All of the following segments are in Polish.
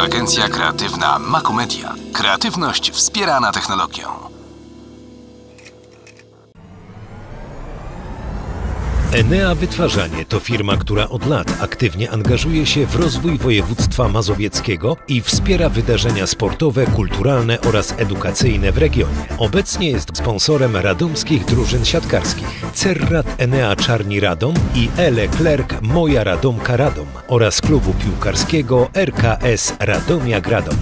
Agencja kreatywna Makumedia. Kreatywność wspierana technologią. Enea Wytwarzanie to firma, która od lat aktywnie angażuje się w rozwój województwa mazowieckiego i wspiera wydarzenia sportowe, kulturalne oraz edukacyjne w regionie. Obecnie jest sponsorem radomskich drużyn siatkarskich Cerrat Enea Czarni Radom i Ele Klerk Moja Radomka Radom oraz klubu piłkarskiego RKS Radomia Gradom.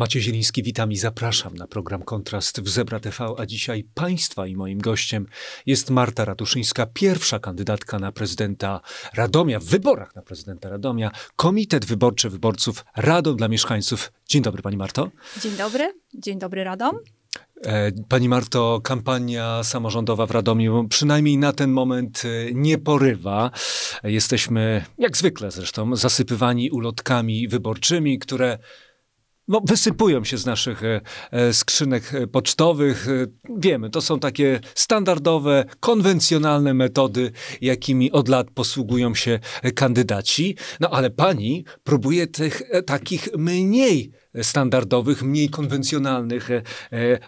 Macie Zieliński, witam i zapraszam na program Kontrast w Zebra TV, a dzisiaj Państwa i moim gościem jest Marta Ratuszyńska, pierwsza kandydatka na prezydenta Radomia, w wyborach na prezydenta Radomia, Komitet Wyborczy Wyborców Radom dla Mieszkańców. Dzień dobry Pani Marto. Dzień dobry, dzień dobry Radom. E, pani Marto, kampania samorządowa w Radomiu przynajmniej na ten moment e, nie porywa. Jesteśmy, jak zwykle zresztą, zasypywani ulotkami wyborczymi, które no, wysypują się z naszych e, e, skrzynek e, pocztowych. Wiemy, to są takie standardowe, konwencjonalne metody, jakimi od lat posługują się kandydaci. No ale pani próbuje tych takich mniej standardowych, mniej konwencjonalnych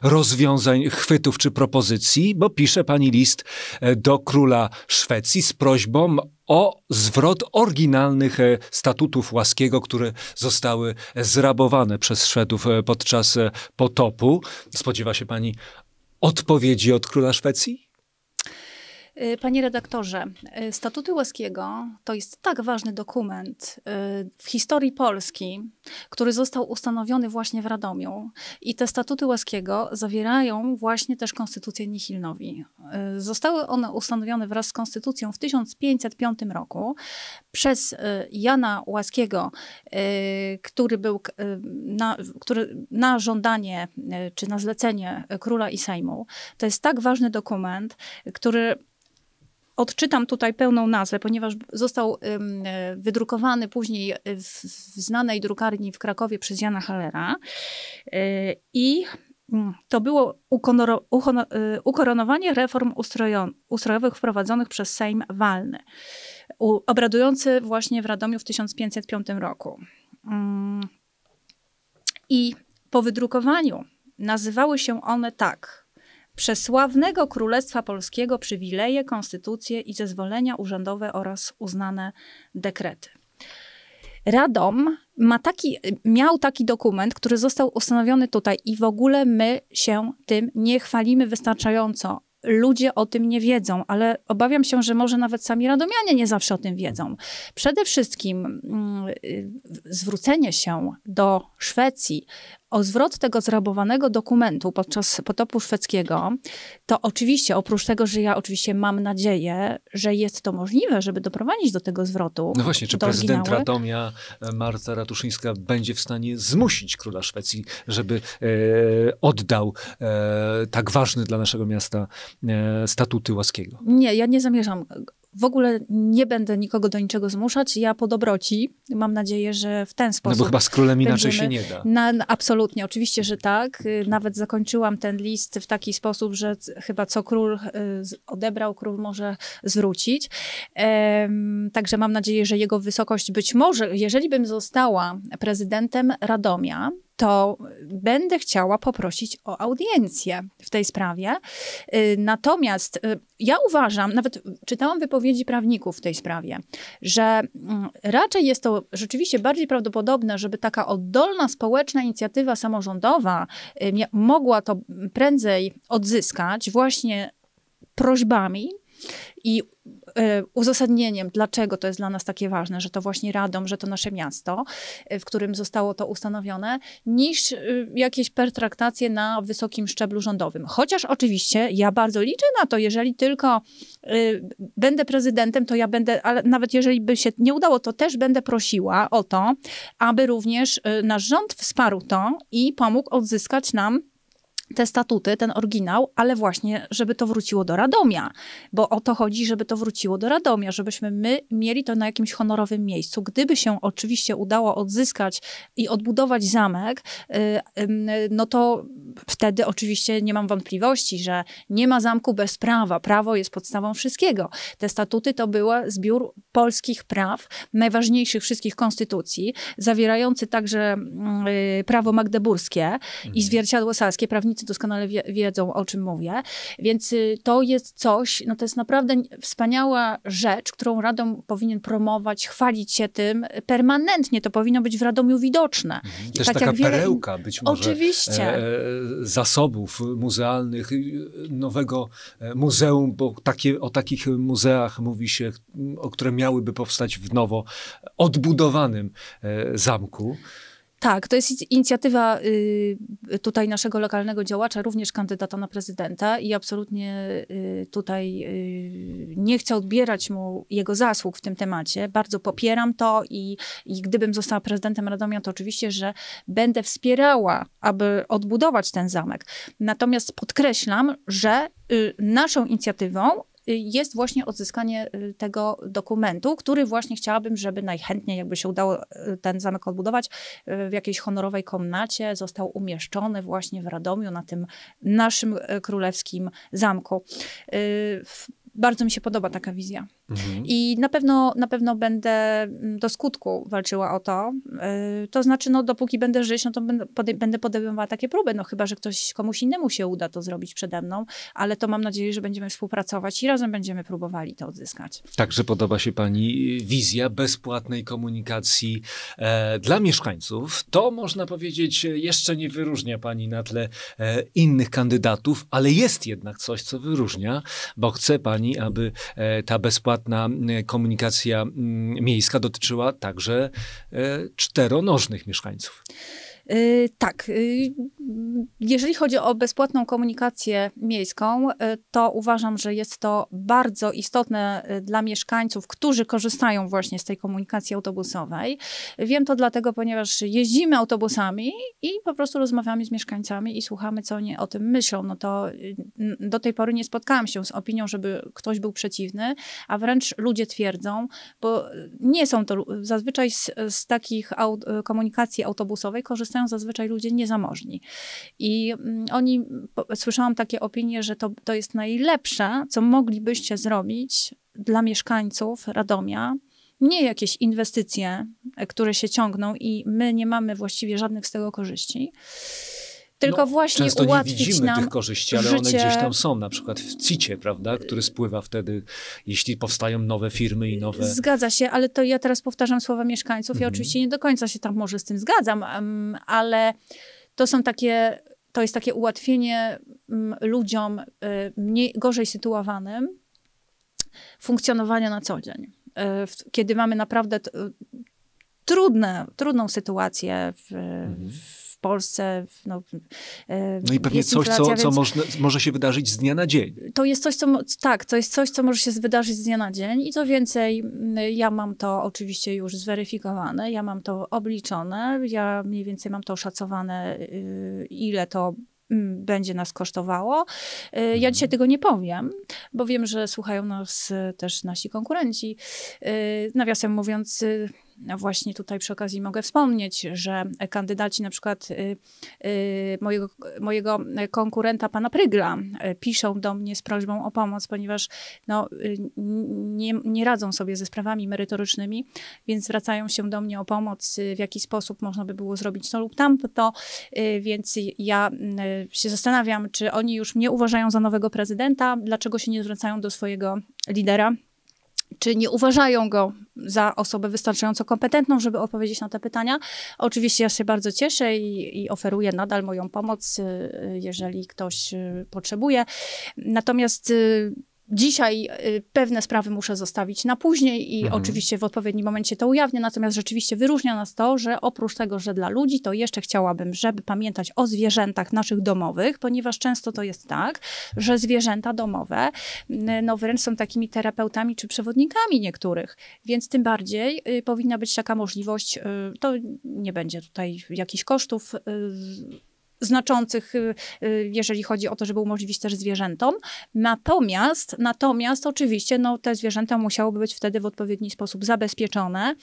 rozwiązań, chwytów czy propozycji, bo pisze pani list do króla Szwecji z prośbą o zwrot oryginalnych e, statutów łaskiego, które zostały zrabowane przez Szwedów e, podczas e, potopu. Spodziewa się pani odpowiedzi od króla Szwecji? Y, panie redaktorze, y, statuty Łaskiego to jest tak ważny dokument y, w historii Polski, który został ustanowiony właśnie w Radomiu. I te statuty Łaskiego zawierają właśnie też konstytucję Nihilnowi. Zostały one ustanowione wraz z konstytucją w 1505 roku przez Jana Łaskiego, który był na, który na żądanie czy na zlecenie króla i Sejmu. To jest tak ważny dokument, który Odczytam tutaj pełną nazwę, ponieważ został e, wydrukowany później w, znanej drukarni w Krakowie przez Jana Hallera. E, I mm, to było e, ukoronowanie reform ustrojowych wprowadzonych przez Sejm Walny, obradujący właśnie w Radomiu w 1505 roku. Mm. I po wydrukowaniu nazywały się one tak – przesławnego Królestwa Polskiego przywileje, konstytucje i zezwolenia urzędowe oraz uznane dekrety. Radom ma taki, miał taki dokument, który został ustanowiony tutaj i w ogóle my się tym nie chwalimy wystarczająco. Ludzie o tym nie wiedzą, ale obawiam się, że może nawet sami radomianie nie zawsze o tym wiedzą. Przede wszystkim mm, y, zwrócenie się do Szwecji o zwrot tego zrabowanego dokumentu podczas potopu szwedzkiego, to oczywiście oprócz tego, że ja oczywiście mam nadzieję, że jest to możliwe, żeby doprowadzić do tego zwrotu. No właśnie, czy prezydent oryginały. Radomia e, Marta Ratuszyńska będzie w stanie zmusić króla Szwecji, żeby e, oddał e, tak ważny dla naszego miasta e, statuty łaskiego? Nie, ja nie zamierzam w ogóle nie będę nikogo do niczego zmuszać. Ja po dobroci mam nadzieję, że w ten sposób. No bo chyba z królem inaczej się nie da. Na, absolutnie, oczywiście, że tak. Y, nawet zakończyłam ten list w taki sposób, że chyba co król y, odebrał, król może zwrócić. także mam nadzieję, że jego wysokość być może, jeżeli bym została prezydentem Radomia, to będę chciała poprosić o audiencję w tej sprawie. Y, natomiast y, ja uważam, nawet czytałam wypowiedzi prawników w tej sprawie, że mm, raczej jest to rzeczywiście bardziej prawdopodobne, żeby taka oddolna społeczna inicjatywa samorządowa y, mogła to prędzej odzyskać właśnie prośbami i e, uzasadnieniem, dlaczego to jest dla nas takie ważne, że to właśnie Radom, że to nasze miasto, e, w którym zostało to ustanowione, niż e, jakieś pertraktacje na wysokim szczeblu rządowym. Chociaż oczywiście ja bardzo liczę na to, jeżeli tylko będę prezydentem, to ja będę, ale nawet jeżeli by się nie udało, to też będę prosiła o to, aby również nasz rząd wsparł to i pomógł odzyskać nam te statuty, ten oryginał, ale właśnie, żeby to wróciło do Radomia, bo o to chodzi, żeby to wróciło do Radomia, żebyśmy my mieli to na jakimś honorowym miejscu. Gdyby się oczywiście udało odzyskać i odbudować zamek, y, no to wtedy oczywiście nie mam wątpliwości, że nie ma zamku bez prawa. Prawo jest podstawą wszystkiego. Te statuty to był zbiór polskich praw, najważniejszych wszystkich konstytucji, zawierający także mm, y, prawo magdeburskie i mhm. zwierciadło saskie. Prawnicy Ukraińcy doskonale wie, wiedzą, o czym mówię. Więc y, to jest coś, no to jest naprawdę wspaniała rzecz, którą Radom powinien promować, chwalić się tym permanentnie. To powinno być w Radomiu widoczne. Mhm. Też tak taka jak wiele... perełka być może Oczywiście. E, e, zasobów muzealnych, y, nowego e, muzeum, bo takie, o takich muzeach mówi się, o które miałyby powstać w nowo odbudowanym zamku. Tak, to jest inicjatywa y, tutaj naszego lokalnego działacza, również kandydata na prezydenta i absolutnie y, tutaj y, nie chcę odbierać mu jego zasług w tym temacie. Bardzo popieram to i, i gdybym została prezydentem Radomia, to oczywiście, że będę wspierała, aby odbudować ten zamek. Natomiast podkreślam, że naszą inicjatywą Y, jest właśnie odzyskanie y, tego dokumentu, który właśnie chciałabym, żeby najchętniej jakby się udało y, ten zamek odbudować w jakiejś honorowej komnacie, został umieszczony właśnie w Radomiu na tym naszym królewskim zamku bardzo mi się podoba taka wizja. Mhm. I na pewno, na pewno będę mm, do skutku walczyła o to. Y, to znaczy, no, dopóki będę żyć, no to będę podejmowała takie próby. No chyba, że ktoś komuś innemu się uda to zrobić przede mną, ale to mam nadzieję, że będziemy współpracować i razem będziemy próbowali to odzyskać. Także podoba się Pani wizja bezpłatnej komunikacji e, dla mieszkańców. To można powiedzieć, e, jeszcze nie wyróżnia Pani na tle e, innych kandydatów, ale jest jednak coś, co wyróżnia, bo chce Pani aby e, ta bezpłatna e, komunikacja mm, miejska dotyczyła także e, czteronożnych mieszkańców. Y, tak. Y, jeżeli chodzi o bezpłatną komunikację miejską, y, to uważam, że jest to bardzo istotne dla mieszkańców, którzy korzystają właśnie z tej komunikacji autobusowej. Wiem to dlatego, ponieważ jeździmy autobusami i po prostu rozmawiamy z mieszkańcami i słuchamy, co oni o tym myślą. No to do tej pory nie spotkałam się z opinią, żeby ktoś był przeciwny, a wręcz ludzie twierdzą, bo nie są to zazwyczaj z, z takich aut komunikacji autobusowej korzystają korzystają zazwyczaj ludzie niezamożni. I mm, oni, słyszałam takie opinie, że to, to jest najlepsze, co moglibyście zrobić dla mieszkańców Radomia, nie jakieś inwestycje, e, które się ciągną i my nie mamy właściwie żadnych z tego korzyści tylko no, właśnie często ułatwić nie widzimy nam tych korzyści, ale życie. one gdzieś tam są, na przykład w CICie, prawda, który spływa wtedy, jeśli powstają nowe firmy i nowe... Zgadza się, ale to ja teraz powtarzam słowa mieszkańców, ja mhm. oczywiście nie do końca się tam może z tym zgadzam, ale to są takie, to jest takie ułatwienie ludziom mniej, gorzej sytuowanym funkcjonowania na co dzień. E, kiedy mamy naprawdę e, trudne, trudną sytuację w, mhm. Polsce. No, e, no i pewnie coś, co, więc... może się wydarzyć z dnia na dzień. To jest coś, co, tak, to jest coś, co może się wydarzyć z dnia na dzień i co więcej, ja mam to oczywiście już zweryfikowane, ja mam to obliczone, ja mniej więcej mam to oszacowane, y, ile to mm, będzie nas kosztowało. Y, ja mhm. dzisiaj tego nie powiem, bo wiem, że słuchają nas y, też nasi konkurenci. Nawiasem mówiąc, no właśnie tutaj przy okazji mogę wspomnieć, że kandydaci na przykład y, y, mojego, mojego konkurenta, pana Prygla, y, piszą do mnie z prośbą o pomoc, ponieważ no, nie, nie radzą sobie ze sprawami merytorycznymi, więc zwracają się do mnie o pomoc, w jaki sposób można by było zrobić to lub tamto, więc ja się zastanawiam, czy oni już mnie uważają za nowego prezydenta, dlaczego się nie zwracają do swojego lidera, czy nie uważają go za osobę wystarczająco kompetentną, żeby odpowiedzieć na te pytania. Oczywiście ja się bardzo cieszę i, i oferuję nadal moją pomoc, y, jeżeli ktoś y, potrzebuje. Natomiast y, dzisiaj y, pewne sprawy muszę zostawić na później i mhm. oczywiście w odpowiednim momencie to ujawnię, natomiast rzeczywiście wyróżnia nas to, że oprócz tego, że dla ludzi, to jeszcze chciałabym, żeby pamiętać o zwierzętach naszych domowych, ponieważ często to jest tak, że zwierzęta domowe no wręcz są takimi terapeutami czy przewodnikami niektórych, więc tym bardziej y, powinna być taka możliwość, y, to nie będzie tutaj jakichś kosztów znaczących, y, y, jeżeli chodzi o to, żeby umożliwić też zwierzętom. Natomiast, natomiast oczywiście no, te zwierzęta musiałyby być wtedy w odpowiedni sposób zabezpieczone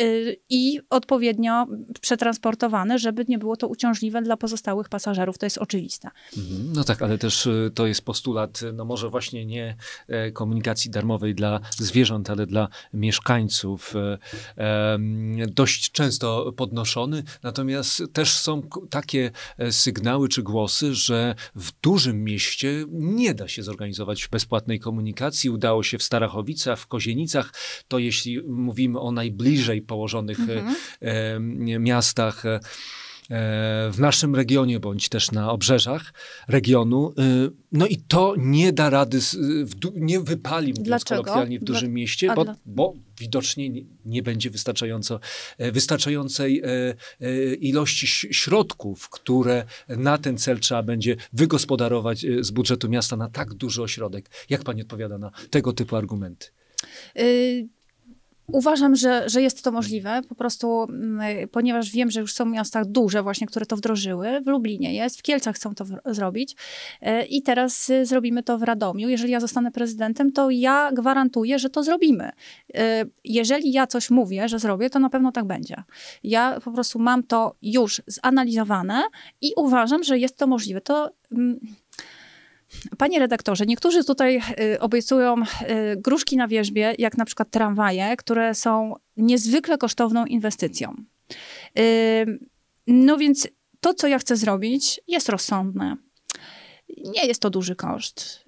Y, i odpowiednio przetransportowane, żeby nie było to uciążliwe dla pozostałych pasażerów. To jest oczywiste. Mhm. No tak, ale też y, to jest postulat, y, no może właśnie nie e, komunikacji darmowej dla zwierząt, ale dla mieszkańców. E, dość często podnoszony, natomiast też są takie e, sygnały czy głosy, że w dużym mieście nie da się zorganizować bezpłatnej komunikacji. Udało się w Starachowicach, w Kozienicach. To jeśli mówimy o najbliżej położonych e, mhm. E, miastach e, w naszym regionie bądź też na obrzeżach regionu. No i to nie da rady, nie wypali, mówiąc Dlaczego? kolokwialnie, w dużym Dla... mieście, bo, bo, widocznie nie będzie wystarczająco, wystarczającej ilości środków, które na ten cel trzeba będzie wygospodarować z budżetu miasta na tak duży ośrodek. Jak pani odpowiada na tego typu argumenty? Y, Uważam, że, że jest to możliwe, po prostu mm, ponieważ wiem, że już są miasta duże właśnie, które to wdrożyły. W Lublinie jest, w Kielcach chcą to zrobić e, i teraz y, zrobimy to w Radomiu. Jeżeli ja zostanę prezydentem, to ja gwarantuję, że to zrobimy. E, jeżeli ja coś mówię, że zrobię, to na pewno tak będzie. Ja po prostu mam to już zanalizowane i uważam, że jest to możliwe. To mm, Panie redaktorze, niektórzy tutaj y, obiecują y, gruszki na wierzbie, jak na przykład tramwaje, które są niezwykle kosztowną inwestycją. Y, no więc to, co ja chcę zrobić, jest rozsądne. Nie jest to duży koszt.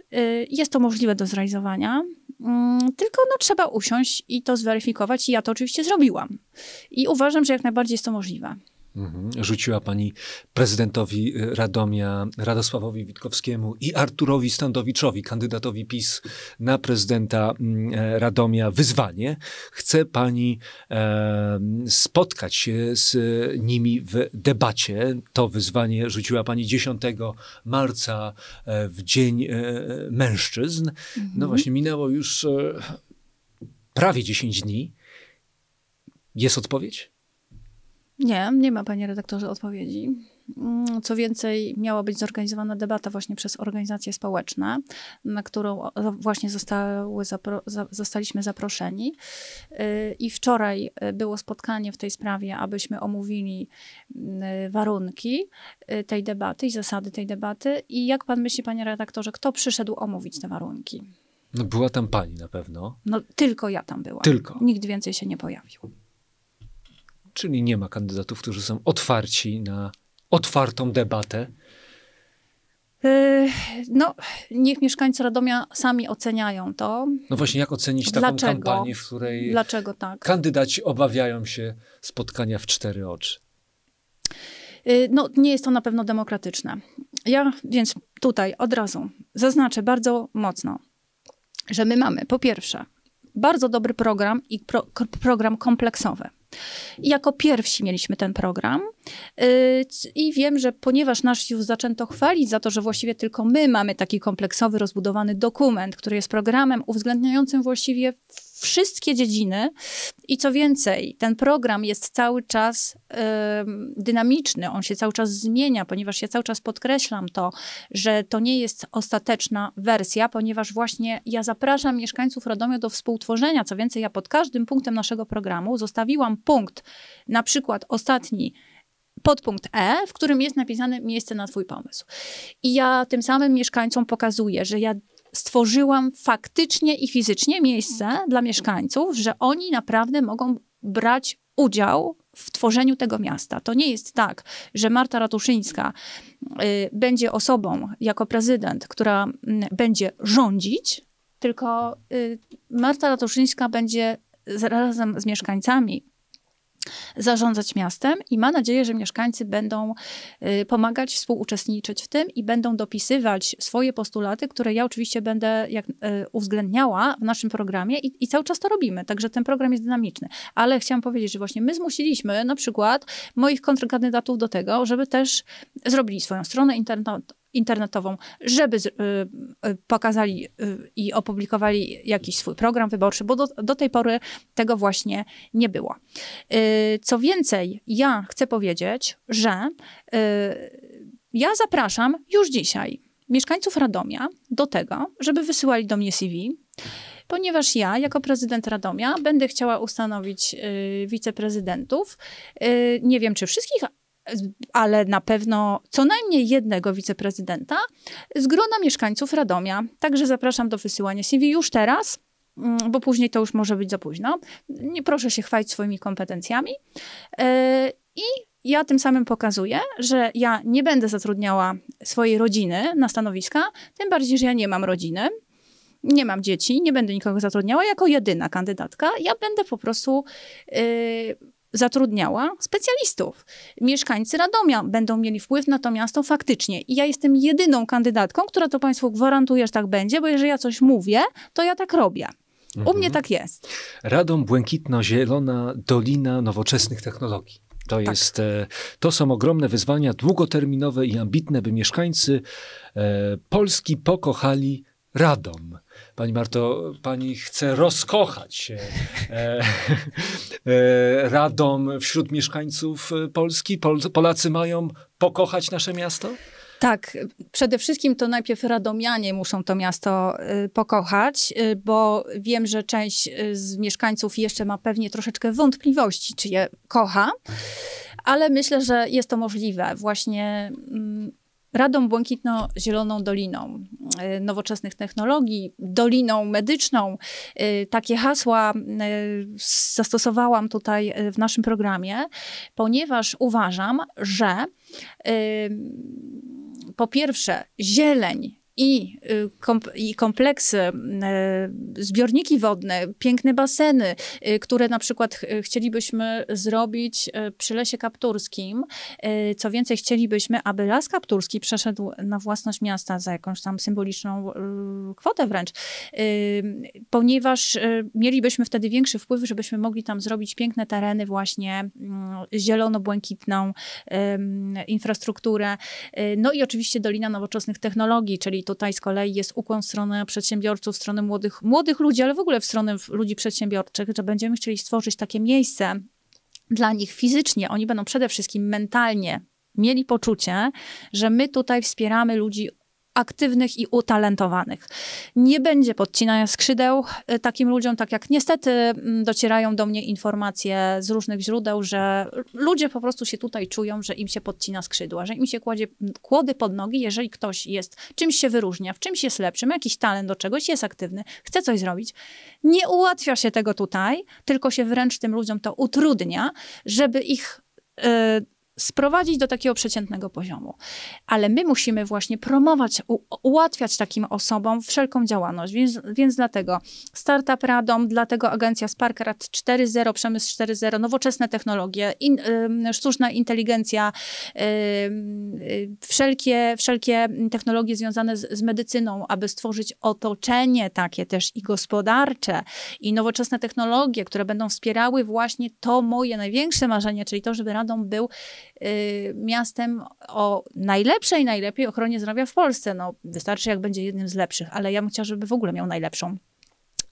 Jest to możliwe do zrealizowania, mm, tylko no, trzeba usiąść i to zweryfikować, i ja to oczywiście zrobiłam. I uważam, że jak najbardziej jest to możliwe. Mhm. Rzuciła pani prezydentowi y, Radomia Radosławowi Witkowskiemu i Arturowi Standowiczowi, kandydatowi PiS na prezydenta mm, e, Radomia, wyzwanie. Chce pani e, spotkać się z y, nimi w debacie. To wyzwanie rzuciła pani 10 marca e, w Dzień e, Mężczyzn. No mhm. właśnie, minęło już prawie 10 dni. Jest odpowiedź? Nie, nie ma panie redaktorze odpowiedzi. Mm, co więcej, miała być zorganizowana debata właśnie przez organizacje społeczne, na którą właśnie zostały zapro, zostaliśmy zaproszeni. Y, I wczoraj y, było spotkanie w tej sprawie, abyśmy omówili y, warunki tej debaty i zasady tej debaty. I jak pan myśli, panie redaktorze, kto przyszedł omówić te warunki? No była tam pani na pewno. No tylko ja tam była. Tylko. Nikt więcej się nie pojawił czyli nie ma kandydatów, którzy są otwarci na otwartą debatę. E, no, niech mieszkańcy Radomia sami oceniają to. No właśnie, jak ocenić taką Dlaczego? kampanię, w której Dlaczego tak? kandydaci obawiają się spotkania w cztery oczy? E, no, nie jest to na pewno demokratyczne. Ja więc tutaj od razu zaznaczę bardzo mocno, że my mamy po pierwsze bardzo dobry program i pro, program kompleksowy. I jako pierwsi mieliśmy ten program. Y, I wiem, że ponieważ nasz już zaczęto chwalić za to, że właściwie tylko my mamy taki kompleksowy, rozbudowany dokument, który jest programem uwzględniającym właściwie wszystkie dziedziny i co więcej, ten program jest cały czas y, dynamiczny, on się cały czas zmienia, ponieważ ja cały czas podkreślam to, że to nie jest ostateczna wersja, ponieważ właśnie ja zapraszam mieszkańców Radomia do współtworzenia. Co więcej, ja pod każdym punktem naszego programu zostawiłam punkt, na przykład ostatni podpunkt E, w którym jest napisane miejsce na Twój pomysł. I ja tym samym mieszkańcom pokazuję, że ja stworzyłam faktycznie i fizycznie miejsce dla mieszkańców, że oni naprawdę mogą brać udział w tworzeniu tego miasta. To nie jest tak, że Marta Ratuszyńska y, będzie osobą jako prezydent, która y, będzie rządzić, tylko y, Marta Ratuszyńska będzie razem z mieszkańcami zarządzać miastem i ma nadzieję, że mieszkańcy będą y, pomagać, współuczestniczyć w tym i będą dopisywać swoje postulaty, które ja oczywiście będę jak, y, uwzględniała w naszym programie i, i cały czas to robimy, także ten program jest dynamiczny. Ale chciałam powiedzieć, że właśnie my zmusiliśmy na przykład moich kontrkandydatów do tego, żeby też zrobili swoją stronę internetową, internetową, żeby y, y, pokazali y, i opublikowali jakiś swój program wyborczy, bo do, do tej pory tego właśnie nie było. Co więcej, ja chcę powiedzieć, że ja zapraszam już dzisiaj mieszkańców Radomia do tego, żeby wysyłali do mnie CV, ponieważ ja, jako prezydent Radomia, będę chciała ustanowić y, wiceprezydentów. Y, nie wiem, czy wszystkich, ale na pewno co najmniej jednego wiceprezydenta z grona mieszkańców Radomia. Także zapraszam do wysyłania CV już teraz mm, bo później to już może być za późno. Nie proszę się chwalić swoimi kompetencjami. E, I ja tym samym pokazuję, że ja nie będę zatrudniała swojej rodziny na stanowiska, tym bardziej, że ja nie mam rodziny, nie mam dzieci, nie będę nikogo zatrudniała jako jedyna kandydatka. Ja będę po prostu. Yy, zatrudniała specjalistów. Mieszkańcy Radomia będą mieli wpływ na to miasto faktycznie. I ja jestem jedyną kandydatką, która to Państwu gwarantuje, że tak będzie, bo jeżeli ja coś mówię, to ja tak robię. U mhm. mnie tak jest. Radom błękitno-zielona dolina nowoczesnych technologii. To, tak. jest, e, to są ogromne wyzwania długoterminowe i ambitne, by mieszkańcy e, Polski pokochali Radom. Pani Marto, pani chce rozkochać się e, e, radom wśród mieszkańców e, Polski? Pol Polacy mają pokochać nasze miasto? Tak, przede wszystkim to najpierw Radomianie muszą to miasto pokochać, bo wiem, że część z mieszkańców jeszcze ma pewnie troszeczkę wątpliwości, czy je kocha, ale myślę, że jest to możliwe. Właśnie mm, Radą Błękitno-Zieloną Doliną y, nowoczesnych technologii, Doliną Medyczną. Y, takie hasła y, zastosowałam tutaj w naszym programie, ponieważ uważam, że po pierwsze, zieleń i, y, i kompleksy, y, zbiorniki wodne, piękne baseny, y, które na przykład chcielibyśmy zrobić przy Lesie Kapturskim. Co więcej, chcielibyśmy, aby Las Kapturski przeszedł na własność miasta za jakąś tam symboliczną kwotę wręcz, ponieważ mielibyśmy wtedy większy wpływ, żebyśmy mogli tam zrobić piękne tereny właśnie mm, zielono-błękitną infrastrukturę. No i oczywiście Dolina Nowoczesnych Technologii, czyli tutaj z kolei jest ukłon w stronę przedsiębiorców, w stronę młodych, młodych ludzi, ale w ogóle w stronę ludzi przedsiębiorczych, że będziemy chcieli stworzyć takie miejsce dla nich fizycznie. Oni będą przede wszystkim mentalnie mieli poczucie, że my tutaj wspieramy ludzi aktywnych i utalentowanych. Nie będzie podcinania skrzydeł y, takim ludziom, tak jak niestety mm, docierają do mnie informacje z różnych źródeł, że ludzie po prostu się tutaj czują, że im się podcina skrzydła, że im się kładzie kłody pod nogi, jeżeli ktoś jest, czymś się wyróżnia, w czymś jest lepszy, ma jakiś talent do czegoś, jest aktywny, chce coś zrobić. Nie ułatwia się tego tutaj, tylko się wręcz tym ludziom to utrudnia, żeby ich y, sprowadzić do takiego przeciętnego poziomu. Ale my musimy właśnie promować, u, ułatwiać takim osobom wszelką działalność. Więc, więc dlatego Startup Radom, dlatego agencja Spark Rad 4.0, Przemysł 4.0, nowoczesne technologie, in, y, sztuczna inteligencja, y, y, wszelkie, wszelkie technologie związane z, z medycyną, aby stworzyć otoczenie takie też i gospodarcze, i nowoczesne technologie, które będą wspierały właśnie to moje największe marzenie, czyli to, żeby Radom był Y, miastem o najlepszej, najlepiej ochronie zdrowia w Polsce. No, wystarczy, jak będzie jednym z lepszych, ale ja bym chciała, żeby w ogóle miał najlepszą.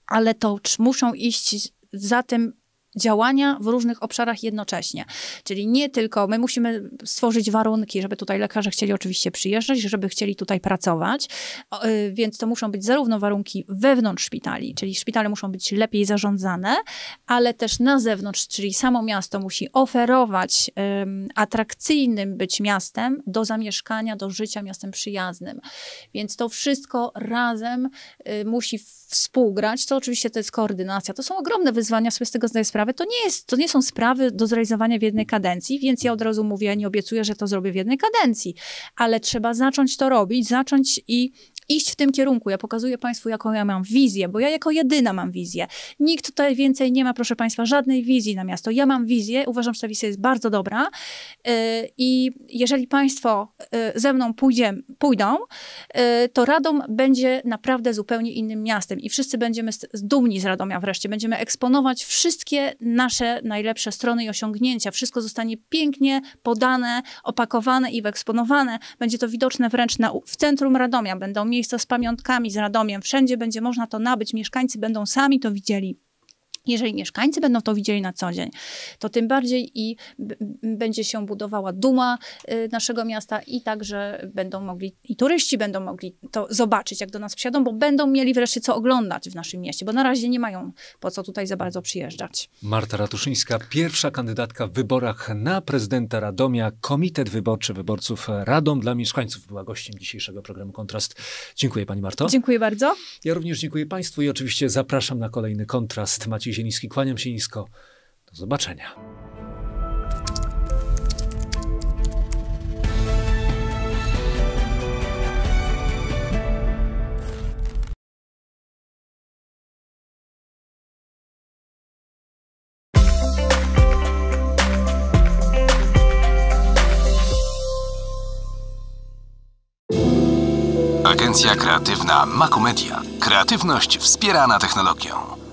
Ale to muszą iść za tym działania w różnych obszarach jednocześnie. Czyli nie tylko my musimy stworzyć warunki, żeby tutaj lekarze chcieli oczywiście przyjeżdżać, żeby chcieli tutaj pracować, y, więc to muszą być zarówno warunki wewnątrz szpitali, czyli szpitale muszą być lepiej zarządzane, ale też na zewnątrz, czyli samo miasto musi oferować atrakcyjnym być miastem do zamieszkania, do życia miastem przyjaznym. Więc to wszystko razem y, musi współgrać, co oczywiście to jest koordynacja. To są ogromne wyzwania, sobie z tego zdaję sprawę, sprawy. To nie, jest, to nie są sprawy do zrealizowania w jednej kadencji, więc ja od razu mówię, nie obiecuję, że to zrobię w jednej kadencji, ale trzeba zacząć to robić, zacząć i iść w tym kierunku. Ja pokazuję Państwu, jaką ja mam wizję, bo ja jako jedyna mam wizję. Nikt tutaj więcej nie ma, proszę Państwa, żadnej wizji na miasto. Ja mam wizję, uważam, że ta wizja jest bardzo dobra y, i jeżeli Państwo y, ze mną pójdzie, pójdą, y, to Radom będzie naprawdę zupełnie innym miastem i wszyscy będziemy z dumni z Radomia wreszcie. Będziemy eksponować wszystkie nasze najlepsze strony i osiągnięcia. Wszystko zostanie pięknie podane, opakowane i wyeksponowane. Będzie to widoczne wręcz na, w centrum Radomia. Będą miejsca z pamiątkami, z Radomiem. Wszędzie będzie można to nabyć, mieszkańcy będą sami to widzieli. Jeżeli mieszkańcy będą to widzieli na co dzień, to tym bardziej i będzie się budowała duma y, naszego miasta i także będą mogli, i turyści będą mogli to zobaczyć, jak do nas przyjadą, bo będą mieli wreszcie co oglądać w naszym mieście, bo na razie nie mają po co tutaj za bardzo przyjeżdżać. Marta Ratuszyńska, pierwsza kandydatka w wyborach na prezydenta Radomia, Komitet Wyborczy Wyborców Radom dla Mieszkańców była gościem dzisiejszego programu Kontrast. Dziękuję Pani Marto. Dziękuję bardzo. Ja również dziękuję Państwu i oczywiście zapraszam na kolejny Kontrast. Maciej Zieliński. Kłaniam się nisko. Do zobaczenia. Agencja kreatywna Makumedia. Kreatywność wspierana technologią.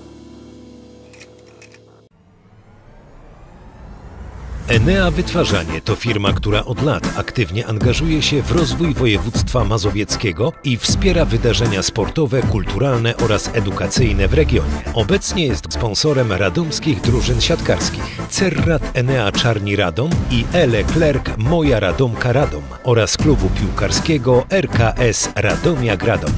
Enea Wytwarzanie to firma, która od lat aktywnie angażuje się w rozwój województwa mazowieckiego i wspiera wydarzenia sportowe, kulturalne oraz edukacyjne w regionie. Obecnie jest sponsorem radomskich drużyn siatkarskich Cerrat Enea Czarni Radom i Ele Klerk Moja Radomka Radom oraz klubu piłkarskiego RKS Radomia Gradom.